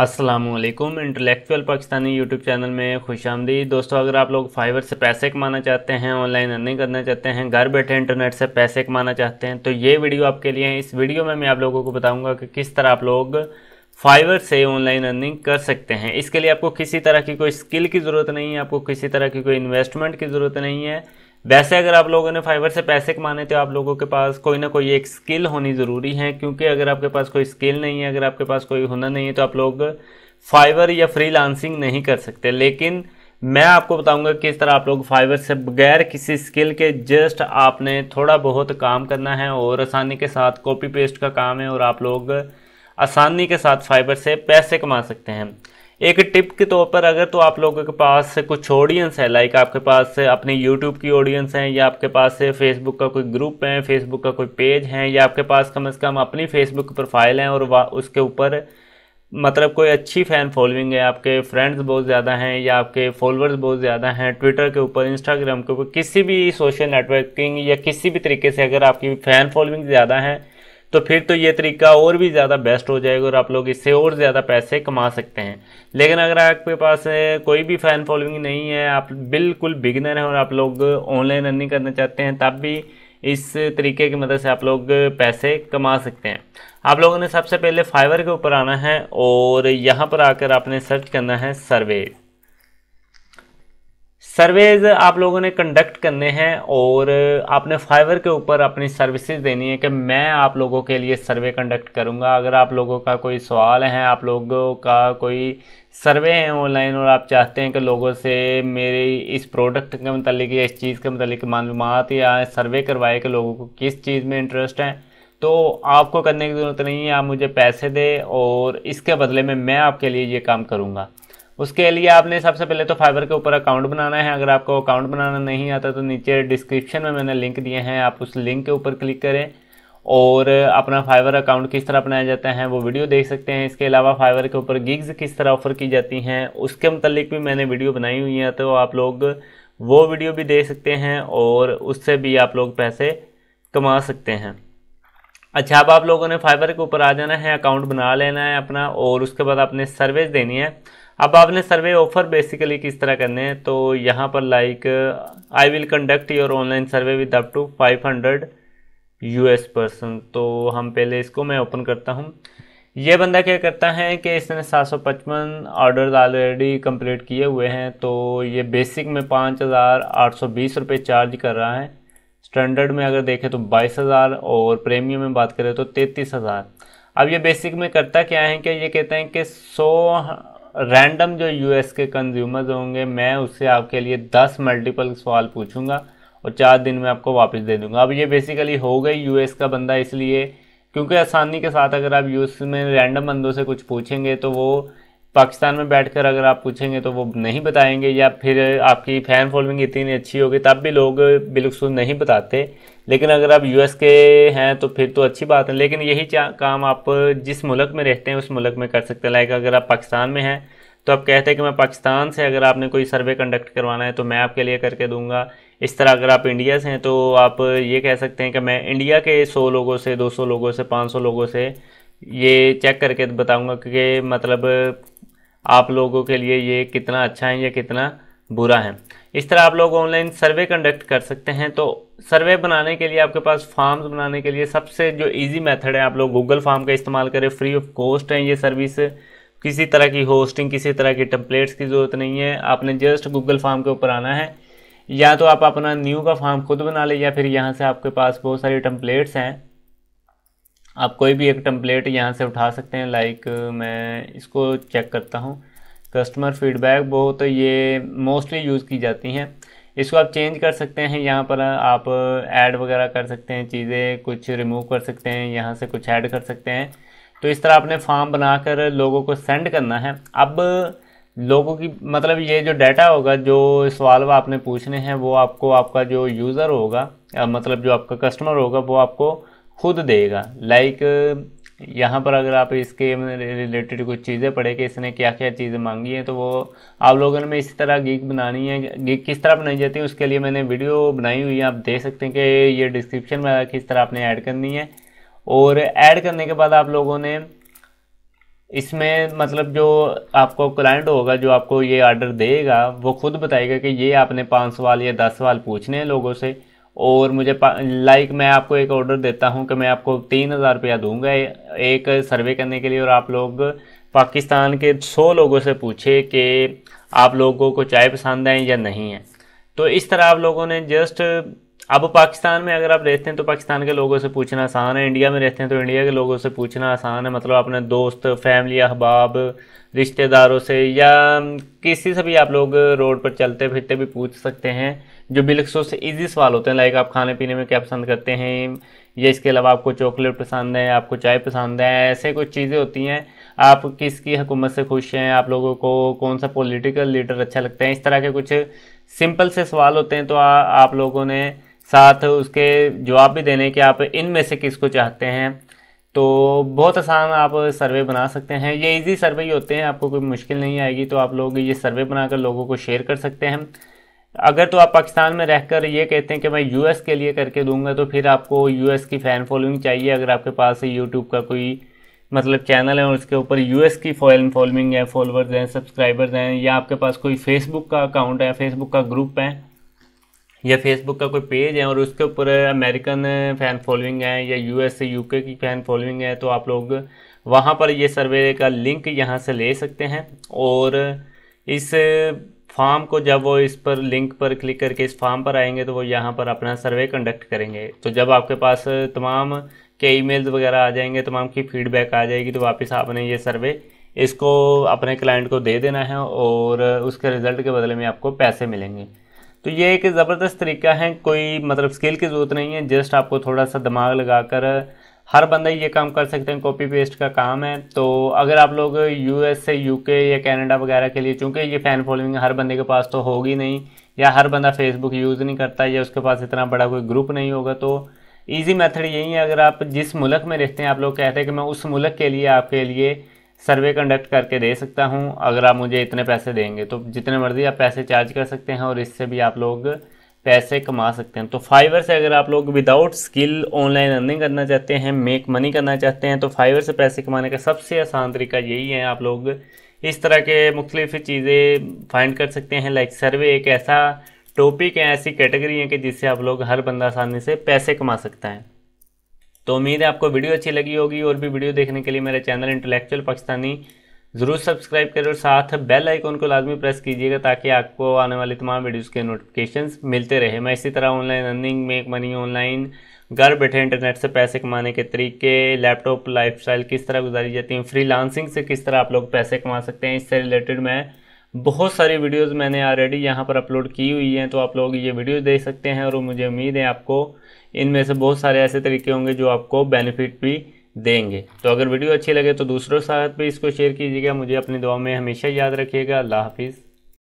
Aslam intellectual Pakistani YouTube channel में खुश आमदी दोस्तों अगर आप लोग फाइवर से पैसे कमाना चाहते हैं ऑनलाइन अर्निंग करना चाहते हैं घर बैठे इंटरनेट से पैसे कमाना चाहते हैं तो ये वीडियो आपके लिए है इस वीडियो में मैं आप लोगों को बताऊंगा कि किस तरह आप लोग फाइवर से ऑनलाइन अर्निंग कर सकते हैं इसके लिए आपको किसी तरह की कोई स्किल की ज़रूरत नहीं है आपको किसी तरह की कोई इन्वेस्टमेंट की ज़रूरत नहीं है वैसे अगर आप लोगों ने फाइवर से पैसे कमाने तो आप लोगों के पास कोई ना कोई एक स्किल होनी ज़रूरी है क्योंकि अगर आपके पास कोई स्किल नहीं है अगर आपके पास कोई हुनर नहीं है तो आप लोग फाइवर या फ्री नहीं कर सकते लेकिन मैं आपको बताऊंगा किस तरह आप लोग फाइवर से बगैर किसी स्किल के जस्ट आपने थोड़ा बहुत काम करना है और आसानी के साथ कॉपी पेस्ट का काम है और आप लोग आसानी के साथ फाइबर से पैसे कमा सकते हैं एक टिप के तौर पर अगर तो आप लोगों के पास कुछ ऑडियंस है लाइक आपके पास अपने यूट्यूब की ऑडियंस हैं या आपके पास फेसबुक का कोई ग्रुप है फेसबुक का कोई पेज है या आपके पास कम अज़ कम अपनी फेसबुक प्रोफाइल है और उसके ऊपर मतलब कोई अच्छी फ़ैन फॉलोइंग है आपके फ्रेंड्स बहुत ज़्यादा हैं या आपके फॉलोअर्स बहुत ज़्यादा हैं ट्विटर के ऊपर इंस्टाग्राम के ऊपर किसी भी सोशल नेटवर्किंग या किसी भी तरीके से अगर आपकी फ़ैन फॉलोइंग ज़्यादा है तो फिर तो ये तरीका और भी ज़्यादा बेस्ट हो जाएगा और आप लोग इससे और ज़्यादा पैसे कमा सकते हैं लेकिन अगर आपके पास कोई भी फ़ैन फॉलोइंग नहीं है आप बिल्कुल बिगनर हैं और आप लोग ऑनलाइन रनिंग करना चाहते हैं तब भी इस तरीके की मदद से आप लोग पैसे कमा सकते हैं आप लोगों ने सबसे पहले फाइवर के ऊपर आना है और यहाँ पर आकर आपने सर्च करना है सर्वेज सर्वेज आप लोगों ने कंडक्ट करने हैं और आपने फाइवर के ऊपर अपनी सर्विसेज देनी है कि मैं आप लोगों के लिए सर्वे कंडक्ट करूंगा अगर आप लोगों का कोई सवाल है आप लोगों का कोई सर्वे है ऑनलाइन और आप चाहते हैं कि लोगों से मेरी इस प्रोडक्ट के मतलब या इस चीज़ के मतलब मालूम या सर्वे करवाए कि लोगों को किस चीज़ में इंटरेस्ट है तो आपको करने की ज़रूरत नहीं है आप मुझे पैसे दें और इसके बदले में मैं आपके लिए ये काम करूँगा उसके लिए आपने सबसे पहले तो फाइबर के ऊपर अकाउंट बनाना है अगर आपको अकाउंट बनाना नहीं आता तो नीचे डिस्क्रिप्शन में मैंने लिंक दिए हैं आप उस लिंक के ऊपर क्लिक करें और अपना फाइवर अकाउंट किस तरह बनाया जाता है वो वीडियो देख सकते हैं इसके अलावा फाइवर के ऊपर गिग्स किस तरह ऑफ़र की जाती हैं उसके मतलब भी मैंने वीडियो बनाई हुई है तो आप लोग वो वीडियो भी देख सकते हैं और उससे भी आप लोग पैसे कमा सकते हैं अच्छा अब आप लोगों ने फाइबर के ऊपर आ जाना है अकाउंट बना लेना है अपना और उसके बाद आपने सर्विस देनी है अब आपने सर्वे ऑफर बेसिकली किस तरह करने हैं तो यहाँ पर like I will conduct your online survey with up to 500 you person तो हम पहले इसको मैं ओपन करता हूँ ये बंदा क्या करता है कि इसने 755 ऑर्डर ऑलरेडी कम्प्लीट किए हुए हैं तो ये बेसिक में पाँच हज़ार आठ सौ बीस रुपये चार्ज कर रहा है स्टैंडर्ड में अगर देखें तो बाईस हज़ार और प्रीमियम में बात करें तो तैंतीस हज़ार अब ये बेसिक में करता क्या है कि ये कहते हैं कि सौ रैंडम जो यूएस के कंज्यूमर्स होंगे मैं उससे आपके लिए दस मल्टीपल सवाल पूछूंगा और चार दिन में आपको वापस दे दूंगा अब ये बेसिकली हो गई यूएस का बंदा इसलिए क्योंकि आसानी के साथ अगर आप यूएस में रैंडम बंदों से कुछ पूछेंगे तो वो पाकिस्तान में बैठकर अगर आप पूछेंगे तो वो नहीं बताएंगे या फिर आपकी फ़ैन फॉलोइंग इतनी अच्छी होगी तब भी लोग बिल्कुल नहीं बताते लेकिन अगर आप यूएस के हैं तो फिर तो अच्छी बात है लेकिन यही काम आप जिस मुल्क में रहते हैं उस मुल्क में कर सकते हैं लाइक अगर आप पाकिस्तान में हैं तो आप कहते हैं कि मैं पाकिस्तान से अगर आपने कोई सर्वे कंडक्ट करवाना है तो मैं आपके लिए करके दूंगा इस तरह अगर आप इंडिया से हैं तो आप ये कह सकते हैं कि मैं इंडिया के सौ लोगों से दो सौ लोगों से पाँच सौ लोगों से ये चेक करके बताऊंगा कि मतलब आप लोगों के लिए ये कितना अच्छा है या कितना बुरा है इस तरह आप लोग ऑनलाइन सर्वे कंडक्ट कर सकते हैं तो सर्वे बनाने के लिए आपके पास फॉर्म्स बनाने के लिए सबसे जो इजी मेथड है आप लोग गूगल फॉर्म का इस्तेमाल करें फ्री ऑफ कॉस्ट है ये सर्विस किसी तरह की होस्टिंग किसी तरह की टेम्पलेट्स की ज़रूरत नहीं है आपने जस्ट गूगल फॉर्म के ऊपर आना है या तो आप अपना न्यू का फॉर्म खुद बना लें या फिर यहाँ से आपके पास बहुत सारी टेम्पलेट्स हैं आप कोई भी एक टेम्पलेट यहाँ से उठा सकते हैं लाइक मैं इसको चेक करता हूँ कस्टमर फीडबैक वो तो ये मोस्टली यूज़ की जाती हैं इसको आप चेंज कर सकते हैं यहाँ पर आप ऐड वगैरह कर सकते हैं चीज़ें कुछ रिमूव कर सकते हैं यहाँ से कुछ ऐड कर सकते हैं तो इस तरह आपने फॉर्म बनाकर लोगों को सेंड करना है अब लोगों की मतलब ये जो डाटा होगा जो सवाल आपने पूछने हैं वो आपको आपका जो यूज़र होगा मतलब जो आपका कस्टमर होगा वो आपको खुद देगा लाइक यहाँ पर अगर आप इसके रिलेटेड कुछ चीज़ें पढ़े कि इसने क्या क्या चीज़ें मांगी हैं तो वो आप लोगों ने इसी तरह गिग बनानी है गिग किस तरह बनाई जाती है उसके लिए मैंने वीडियो बनाई हुई है आप देख सकते हैं कि ये डिस्क्रिप्शन में किस तरह आपने ऐड करनी है और ऐड करने के बाद आप लोगों ने इसमें मतलब जो आपको क्लाइंट होगा जो आपको ये ऑर्डर देगा वो खुद बताएगा कि ये आपने पाँच सवाल या दस सवाल पूछने हैं लोगों से और मुझे लाइक मैं आपको एक ऑर्डर देता हूँ कि मैं आपको तीन हज़ार रुपया दूँगा एक सर्वे करने के लिए और आप लोग पाकिस्तान के सौ लोगों से पूछे कि आप लोगों को चाय पसंद है या नहीं है तो इस तरह आप लोगों ने जस्ट अब पाकिस्तान में अगर आप रहते हैं तो पाकिस्तान के लोगों से पूछना आसान है इंडिया में रहते हैं तो इंडिया के लोगों से पूछना आसान है मतलब अपने दोस्त फैमिली अहबाब रिश्तेदारों से या किसी से भी आप लोग रोड पर चलते फिरते भी पूछ सकते हैं जो बिलखसूस से ईजी सवाल होते हैं लाइक आप खाने पीने में क्या पसंद करते हैं या इसके अलावा आपको चॉकलेट पसंद है आपको चाय पसंद है ऐसे कुछ चीज़ें होती हैं आप किसकी हुकूमत से खुश हैं आप लोगों को कौन सा पॉलिटिकल लीडर अच्छा लगता है इस तरह के कुछ सिंपल से सवाल होते हैं तो आ, आप लोगों ने साथ उसके जवाब भी देने कि आप इनमें से किसको चाहते हैं तो बहुत आसान आप सर्वे बना सकते हैं ये इजी सर्वे ही होते हैं आपको कोई मुश्किल नहीं आएगी तो आप लोग ये सर्वे बनाकर लोगों को शेयर कर सकते हैं अगर तो आप पाकिस्तान में रहकर ये कहते हैं कि मैं यूएस के लिए करके दूंगा तो फिर आपको यूएस की फ़ैन फॉलोइंग चाहिए अगर आपके पास यूट्यूब का कोई मतलब चैनल है और उसके ऊपर यू की फॉलन फॉलोइंग है फॉलोअर्स हैं सब्सक्राइबर्स हैं या आपके पास कोई फेसबुक का अकाउंट है फेसबुक का ग्रुप है या फेसबुक का कोई पेज है और उसके ऊपर अमेरिकन फ़ैन फॉलोइंग है या यूएस यूके की फ़ैन फॉलोइंग है तो आप लोग वहाँ पर ये सर्वे का लिंक यहाँ से ले सकते हैं और इस फॉर्म को जब वो इस पर लिंक पर क्लिक करके इस फॉर्म पर आएंगे तो वो यहाँ पर अपना सर्वे कंडक्ट करेंगे तो जब आपके पास तमाम के ईमेल्स वगैरह आ जाएंगे तमाम की फीडबैक आ जाएगी तो वापस आपने ये सर्वे इसको अपने क्लाइंट को दे देना है और उसके रिज़ल्ट के बदले में आपको पैसे मिलेंगे तो ये एक ज़बरदस्त तरीका है कोई मतलब स्किल की ज़रूरत नहीं है जस्ट आपको थोड़ा सा दिमाग लगाकर हर बंदा ये काम कर सकते हैं कॉपी पेस्ट का काम है तो अगर आप लोग यूएस से के या कैनेडा वगैरह के लिए चूँकि ये फ़ैन फॉलोइंग हर बंदे के पास तो होगी नहीं या हर बंदा फेसबुक यूज़ नहीं करता या उसके पास इतना बड़ा कोई ग्रुप नहीं होगा तो ईजी मैथड यही है अगर आप जिस मुल्क में रहते हैं आप लोग कहते हैं कि मैं उस मुल्क के लिए आपके लिए सर्वे कंडक्ट करके दे सकता हूँ अगर आप मुझे इतने पैसे देंगे तो जितने मर्ज़ी आप पैसे चार्ज कर सकते हैं और इससे भी आप लोग पैसे कमा सकते हैं तो फाइवर से अगर आप लोग विदाउट स्किल ऑनलाइन अर्निंग करना चाहते हैं मेक मनी करना चाहते हैं तो फाइवर से पैसे कमाने का सबसे आसान तरीका यही है आप लोग इस तरह के मुख्तलिफ चीज़ें फाइंड कर सकते हैं लाइक सर्वे एक ऐसा टॉपिक है ऐसी कैटेगरी है कि जिससे आप लोग हर बंदा आसानी से पैसे कमा सकता है तो उम्मीद है आपको वीडियो अच्छी लगी होगी और भी वीडियो देखने के लिए मेरे चैनल इंटेलेक्चुअल पाकिस्तानी ज़रूर सब्सक्राइब करें और साथ बेल आइकॉन को लाजमी प्रेस कीजिएगा ताकि आपको आने वाली तमाम वीडियोस के नोटिफिकेशन मिलते रहे मैं इसी तरह online earning make money online घर बैठे इंटरनेट से पैसे कमाने के तरीके लैपटॉप लाइफस्टाइल किस तरह गुजारी जाती है फ्री से किस तरह आप लोग पैसे कमा सकते हैं इससे रिलेटेड मैं बहुत सारी वीडियोस मैंने ऑलरेडी यहाँ पर अपलोड की हुई हैं तो आप लोग ये वीडियो देख सकते हैं और मुझे उम्मीद है आपको इनमें से बहुत सारे ऐसे तरीके होंगे जो आपको बेनिफिट भी देंगे तो अगर वीडियो अच्छी लगे तो दूसरों के साथ भी इसको शेयर कीजिएगा मुझे अपनी दुआ में हमेशा याद रखिएगा अल्लाह हाफिज़